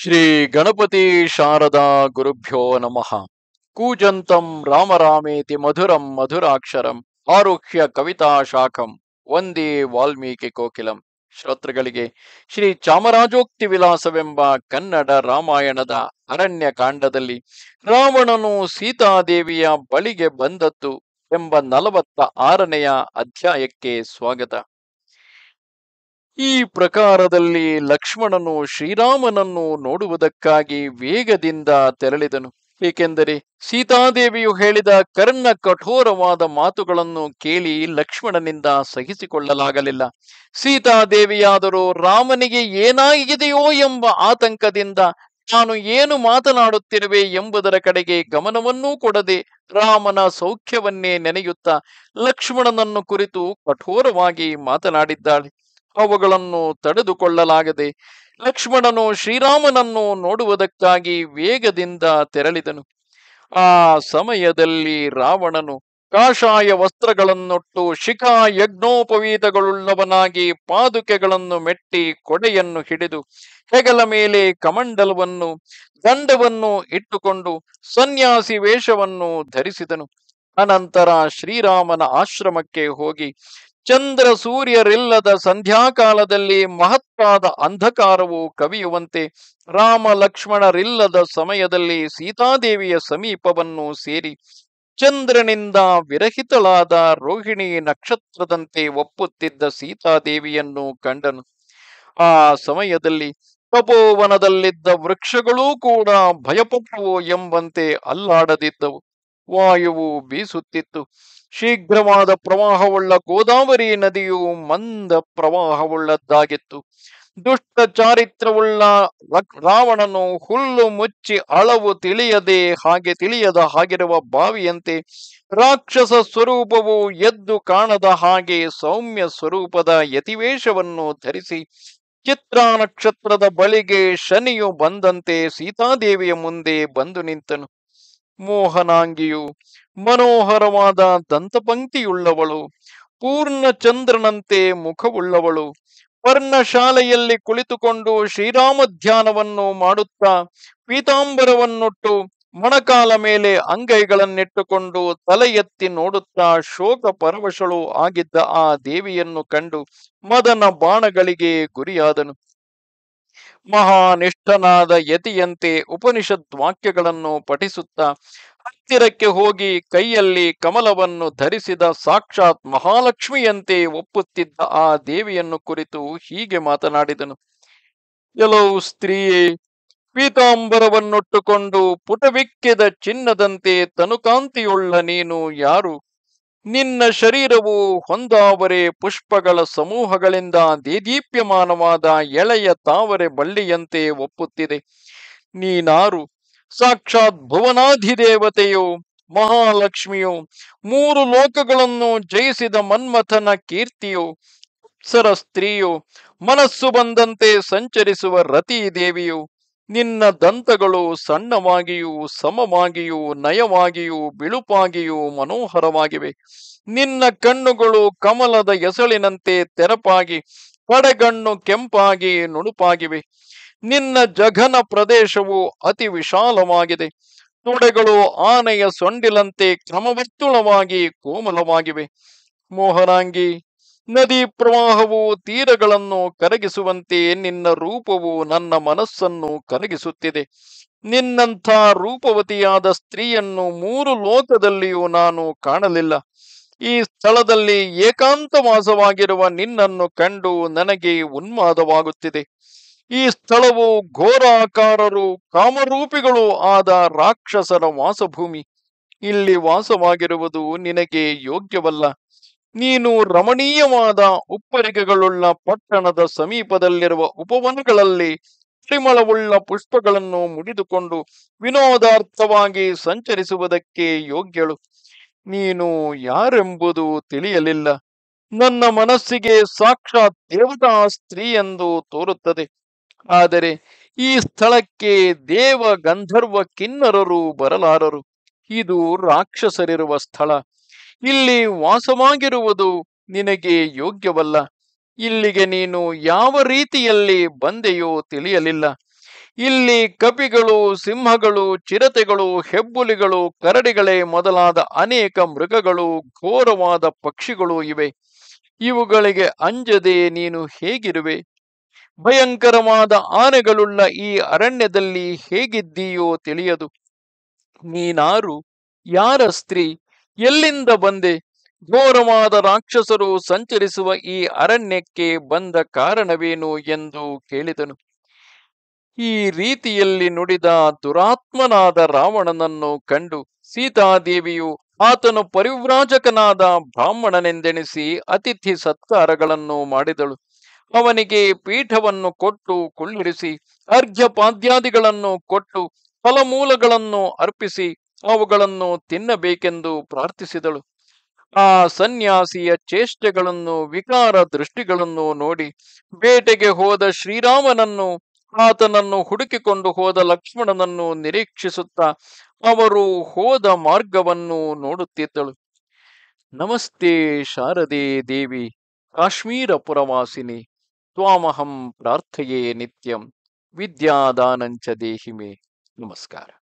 ಶ್ರೀ ಗಣಪತಿ ಶಾರದಾ ಗುರುಭ್ಯೋ ನಮಃ ಕೂಜಂತಂ ರಾಮರಾಮೇತಿ ಮಧುರಂ ಮಧುರಾಕ್ಷರಂ ಆರುಹ್ಯ ಕವಿತಾ ಶಾಖಂ ಒಂದೇ ವಾಲ್ಮೀಕಿ ಕೋಕಿಲಂ ಶ್ರೋತೃಗಳಿಗೆ ಶ್ರೀ ಚಾಮರಾಜೋಕ್ತಿ ವಿಲಾಸವೆಂಬ ಕನ್ನಡ ರಾಮಾಯಣದ ಅರಣ್ಯ ಕಾಂಡದಲ್ಲಿ ರಾವಣನು ಸೀತಾದೇವಿಯ ಬಳಿಗೆ ಬಂದದ್ದು ಎಂಬ ನಲವತ್ತ ಆರನೆಯ ಅಧ್ಯಾಯಕ್ಕೆ ಸ್ವಾಗತ ಈ ಪ್ರಕಾರದಲ್ಲಿ ಲಕ್ಷ್ಮಣನು ಶ್ರೀರಾಮನನ್ನು ನೋಡುವುದಕ್ಕಾಗಿ ವೇಗದಿಂದ ತೆರಳಿದನು ಏಕೆಂದರೆ ಸೀತಾದೇವಿಯು ಹೇಳಿದ ಕರ್ಣ ಕಠೋರವಾದ ಮಾತುಗಳನ್ನು ಕೇಳಿ ಲಕ್ಷ್ಮಣನಿಂದ ಸಹಿಸಿಕೊಳ್ಳಲಾಗಲಿಲ್ಲ ಸೀತಾದೇವಿಯಾದರೂ ರಾಮನಿಗೆ ಏನಾಗಿದೆಯೋ ಎಂಬ ಆತಂಕದಿಂದ ನಾನು ಏನು ಮಾತನಾಡುತ್ತಿರುವೆ ಎಂಬುದರ ಕಡೆಗೆ ಗಮನವನ್ನೂ ಕೊಡದೆ ರಾಮನ ಸೌಖ್ಯವನ್ನೇ ನೆನೆಯುತ್ತಾ ಲಕ್ಷ್ಮಣನನ್ನು ಕುರಿತು ಕಠೋರವಾಗಿ ಮಾತನಾಡಿದ್ದಾಳೆ ಅವುಗಳನ್ನು ತಡೆದುಕೊಳ್ಳಲಾಗದೆ ಲಕ್ಷ್ಮಣನು ಶ್ರೀರಾಮನನ್ನು ನೋಡುವುದಕ್ಕಾಗಿ ವೇಗದಿಂದ ತೆರಳಿದನು ಆ ಸಮಯದಲ್ಲಿ ರಾವಣನು ಕಾಷಾಯ ವಸ್ತ್ರಗಳನ್ನೊಟ್ಟು ಶಿಖಾ ಯಜ್ಞೋಪವೀತಗಳುಳ್ಳವನಾಗಿ ಪಾದುಕೆಗಳನ್ನು ಮೆಟ್ಟಿ ಕೊಡೆಯನ್ನು ಹಿಡಿದು ಹೆಗಲ ಮೇಲೆ ಕಮಂಡಲವನ್ನು ದಂಡವನ್ನು ಇಟ್ಟುಕೊಂಡು ಸನ್ಯಾಸಿ ವೇಷವನ್ನು ಧರಿಸಿದನು ಅನಂತರ ಶ್ರೀರಾಮನ ಆಶ್ರಮಕ್ಕೆ ಹೋಗಿ ಚಂದ್ರ ಸೂರ್ಯರಿಲ್ಲದ ಸಂಧ್ಯಾಕಾಲದಲ್ಲಿ ಮಹತ್ವಾದ ಅಂಧಕಾರವು ಕವಿಯುವಂತೆ ರಾಮ ಲಕ್ಷ್ಮಣರಿಲ್ಲದ ಸಮಯದಲ್ಲಿ ಸೀತಾದೇವಿಯ ಸಮೀಪವನ್ನು ಸೇರಿ ಚಂದ್ರನಿಂದ ವಿರಹಿತಳಾದ ರೋಹಿಣಿ ನಕ್ಷತ್ರದಂತೆ ಒಪ್ಪುತ್ತಿದ್ದ ಸೀತಾದೇವಿಯನ್ನು ಕಂಡನು ಆ ಸಮಯದಲ್ಲಿ ತಪೋವನದಲ್ಲಿದ್ದ ವೃಕ್ಷಗಳೂ ಕೂಡ ಭಯಪಟ್ಟವು ಎಂಬಂತೆ ಅಲ್ಲಾಡದಿದ್ದವು ವಾಯುವು ಬೀಸುತ್ತಿತ್ತು ಶೀಘ್ರವಾದ ಪ್ರವಾಹವುಳ್ಳ ಗೋದಾವರಿ ನದಿಯು ಮಂದ ಪ್ರವಾಹವುಳ್ಳದ್ದಾಗಿತ್ತು ದುಷ್ಟ ಚಾರಿತ್ರವುಳ್ಳ ರಾವಣನು ಹುಲ್ಲು ಮುಚ್ಚಿ ಅಳವು ತಿಳಿಯದೆ ಹಾಗೆ ತಿಳಿಯದ ಹಾಗಿರುವ ಬಾವಿಯಂತೆ ರಾಕ್ಷಸ ಸ್ವರೂಪವು ಎದ್ದು ಕಾಣದ ಹಾಗೆ ಸೌಮ್ಯ ಸ್ವರೂಪದ ಯತಿವೇಶವನ್ನು ಧರಿಸಿ ಚಿತ್ರ ನಕ್ಷತ್ರದ ಬಳಿಗೆ ಶನಿಯು ಬಂದಂತೆ ಸೀತಾದೇವಿಯ ಮುಂದೆ ಬಂದು ನಿಂತನು ಮೋಹನಾಂಗಿಯು ಮನೋಹರವಾದ ದಂತಪಂಕ್ತಿಯುಳ್ಳವಳು ಪೂರ್ಣ ಚಂದ್ರನಂತೆ ಮುಖವುಳ್ಳವಳು ಪರ್ಣಶಾಲೆಯಲ್ಲಿ ಕುಳಿತುಕೊಂಡು ಶ್ರೀರಾಮ ಧ್ಯಾನವನ್ನು ಮಾಡುತ್ತಾ ಪೀತಾಂಬರವನ್ನುಟ್ಟು ಮೊಣಕಾಲ ಮೇಲೆ ಅಂಗೈಗಳನ್ನಿಟ್ಟುಕೊಂಡು ತಲೆ ಎತ್ತಿ ನೋಡುತ್ತಾ ಶೋಕ ಪರವಶಳು ಆಗಿದ್ದ ಆ ದೇವಿಯನ್ನು ಕಂಡು ಮದನ ಬಾಣಗಳಿಗೆ ಗುರಿಯಾದನು ಮಹಾನಿಷ್ಠನಾದ ಯತಿಯಂತೆ ಉಪನಿಷತ್ ವಾಕ್ಯಗಳನ್ನು ಪಠಿಸುತ್ತ ಹತ್ತಿರಕ್ಕೆ ಹೋಗಿ ಕೈಯಲ್ಲಿ ಕಮಲವನ್ನು ಧರಿಸಿದ ಸಾಕ್ಷಾತ್ ಮಹಾಲಕ್ಷ್ಮಿಯಂತೆ ಒಪ್ಪುತ್ತಿದ್ದ ಆ ದೇವಿಯನ್ನು ಕುರಿತು ಹೀಗೆ ಮಾತನಾಡಿದನು ಎಲೋ ಸ್ತ್ರೀಯೇ ಪೀತಾಂಬರವನ್ನೊಟ್ಟುಕೊಂಡು ಪುಟವಿಕ್ಕಿದ ಚಿನ್ನದಂತೆ ತನುಕಾಂತಿಯುಳ್ಳ ನೀನು ಯಾರು ನಿನ್ನ ಶರೀರವು ಹೊಂದಾವರೆ ಪುಷ್ಪಗಳ ಸಮೂಹಗಳಿಂದ ದೇದೀಪ್ಯಮಾನವಾದ ಎಳೆಯ ತಾವರೆ ಬಳ್ಳಿಯಂತೆ ಒಪ್ಪುತ್ತಿದೆ ನೀನಾರು ಸಾಕ್ಷಾತ್ ಭುವನಾಧಿದೇವತೆಯೋ ಮಹಾಲಕ್ಷ್ಮಿಯೋ ಮೂರು ಲೋಕಗಳನ್ನು ಜಯಿಸಿದ ಮನ್ಮಥನ ಕೀರ್ತಿಯೋ ಸರ ಸ್ತ್ರೀಯೋ ಮನಸ್ಸು ಬಂದಂತೆ ಸಂಚರಿಸುವ ರತಿ ದೇವಿಯು ನಿನ್ನ ದಂತಗಳು ಸಣ್ಣವಾಗಿಯೂ ಸಮವಾಗಿಯೂ ನಯವಾಗಿಯೂ ಬಿಳುಪಾಗಿಯೂ ಮನೋಹರವಾಗಿವೆ ನಿನ್ನ ಕಣ್ಣುಗಳು ಕಮಲದ ಎಸಳಿನಂತೆ ತೆರಪಾಗಿ ಪಡೆಗಣ್ಣು ಕೆಂಪಾಗಿ ನುಣುಪಾಗಿವೆ ನಿನ್ನ ಜಘನ ಪ್ರದೇಶವು ಅತಿ ವಿಶಾಲವಾಗಿದೆ ತೊಡೆಗಳು ಆನೆಯ ಸೊಂಡಿಲಂತೆ ಕ್ರಮವಿತ್ತುಳವಾಗಿ ಕೋಮಲವಾಗಿವೆ ಮೋಹರಾಂಗಿ ನದಿ ಪ್ರವಾಹವು ತೀರಗಳನ್ನು ಕರಗಿಸುವಂತೆ ನಿನ್ನ ರೂಪವು ನನ್ನ ಮನಸ್ಸನ್ನು ಕರಗಿಸುತ್ತಿದೆ ನಿನ್ನಂಥ ರೂಪವತಿಯಾದ ಸ್ತ್ರೀಯನ್ನು ಮೂರು ಲೋಕದಲ್ಲಿಯೂ ನಾನು ಕಾಣಲಿಲ್ಲ ಈ ಸ್ಥಳದಲ್ಲಿ ಏಕಾಂತವಾಸವಾಗಿರುವ ನಿನ್ನನ್ನು ಕಂಡು ನನಗೆ ಉನ್ಮಾದವಾಗುತ್ತಿದೆ ಈ ಸ್ಥಳವು ಘೋರಾಕಾರರು ಕಾಮರೂಪಿಗಳು ಆದ ರಾಕ್ಷಸರ ವಾಸಭೂಮಿ ಇಲ್ಲಿ ವಾಸವಾಗಿರುವುದು ನಿನಗೆ ಯೋಗ್ಯವಲ್ಲ ನೀನು ರಮಣೀಯವಾದ ಉಪ್ಪರಿಕೆಗಳುಳ್ಳ ಪಟ್ಟಣದ ಸಮೀಪದಲ್ಲಿರುವ ಉಪವನಗಳಲ್ಲಿ ಶ್ರೀಮಳವುಳ್ಳ ಪುಷ್ಪಗಳನ್ನು ಮುಡಿದುಕೊಂಡು ವಿನೋದಾರ್ಥವಾಗಿ ಸಂಚರಿಸುವುದಕ್ಕೆ ಯೋಗ್ಯಳು ನೀನು ಯಾರೆಂಬುದು ತಿಳಿಯಲಿಲ್ಲ ನನ್ನ ಮನಸ್ಸಿಗೆ ಸಾಕ್ಷಾತ್ ದೇವತಾ ಸ್ತ್ರೀ ಎಂದು ತೋರುತ್ತದೆ ಆದರೆ ಈ ಸ್ಥಳಕ್ಕೆ ದೇವ ಗಂಧರ್ವ ಕಿನ್ನರರು ಬರಲಾರರು ಇದು ರಾಕ್ಷಸರಿರುವ ಸ್ಥಳ ಇಲ್ಲಿ ವಾಸವಾಗಿರುವುದು ನಿನಗೆ ಯೋಗ್ಯವಲ್ಲ ಇಲ್ಲಿಗೆ ನೀನು ಯಾವ ರೀತಿಯಲ್ಲಿ ಬಂದೆಯೋ ತಿಳಿಯಲಿಲ್ಲ ಇಲ್ಲಿ ಕಪಿಗಳು ಸಿಂಹಗಳು ಚಿರತೆಗಳು ಹೆಬ್ಬುಲಿಗಳು ಕರಡಿಗಳೇ ಮೊದಲಾದ ಅನೇಕ ಮೃಗಗಳು ಘೋರವಾದ ಪಕ್ಷಿಗಳು ಇವೆ ಇವುಗಳಿಗೆ ಅಂಜದೆ ನೀನು ಹೇಗಿರುವೆ ಭಯಂಕರವಾದ ಆನೆಗಳುಳ್ಳ ಈ ಅರಣ್ಯದಲ್ಲಿ ಹೇಗಿದ್ದೀಯೋ ತಿಳಿಯದು ನೀನಾರು ಯಾರ ಸ್ತ್ರೀ ಎಲ್ಲಿಂದ ಬಂದೆ ಘೋರವಾದ ರಾಕ್ಷಸರು ಸಂಚರಿಸುವ ಈ ಅರಣ್ಯಕ್ಕೆ ಬಂದ ಕಾರಣವೇನು ಎಂದು ಕೇಳಿದನು ಈ ರೀತಿಯಲ್ಲಿ ನುಡಿದ ದುರಾತ್ಮನಾದ ರಾವಣನನ್ನು ಕಂಡು ಸೀತಾದೇವಿಯು ಆತನು ಪರಿವ್ರಾಜಕನಾದ ಬ್ರಾಹ್ಮಣನೆಂದೆಣಿಸಿ ಅತಿಥಿ ಸತ್ಕಾರಗಳನ್ನು ಮಾಡಿದಳು ಅವನಿಗೆ ಪೀಠವನ್ನು ಕೊಟ್ಟು ಕುಳ್ಳಿರಿಸಿ ಅರ್ಘ್ಯ ಪಾದ್ಯಾದಿಗಳನ್ನು ಕೊಟ್ಟು ಫಲಮೂಲಗಳನ್ನು ಅರ್ಪಿಸಿ ಅವುಗಳನ್ನು ತಿನ್ನಬೇಕೆಂದು ಪ್ರಾರ್ಥಿಸಿದಳು ಆ ಸನ್ಯಾಸಿಯ ಚೇಷ್ಟೆಗಳನ್ನು ವಿಕಾರ ದೃಷ್ಟಿಗಳನ್ನು ನೋಡಿ ಬೇಟೆಗೆ ಹೋದ ಶ್ರೀರಾಮನನ್ನು ಆತನನ್ನು ಹುಡುಕಿಕೊಂಡು ಹೋದ ಲಕ್ಷ್ಮಣನನ್ನು ನಿರೀಕ್ಷಿಸುತ್ತಾ ಅವರು ಹೋದ ಮಾರ್ಗವನ್ನು ನೋಡುತ್ತಿದ್ದಳು ನಮಸ್ತೆ ಶಾರದೆ ದೇವಿ ಕಾಶ್ಮೀರ ಪುರವಾಸಿನಿ ತ್ವಾಮಹಂ ಪ್ರಾರ್ಥೆಯೇ ನಿತ್ಯಂ ವಿದ್ಯಾದಾನಂಚ ದೇಹಿಮೆ ನಮಸ್ಕಾರ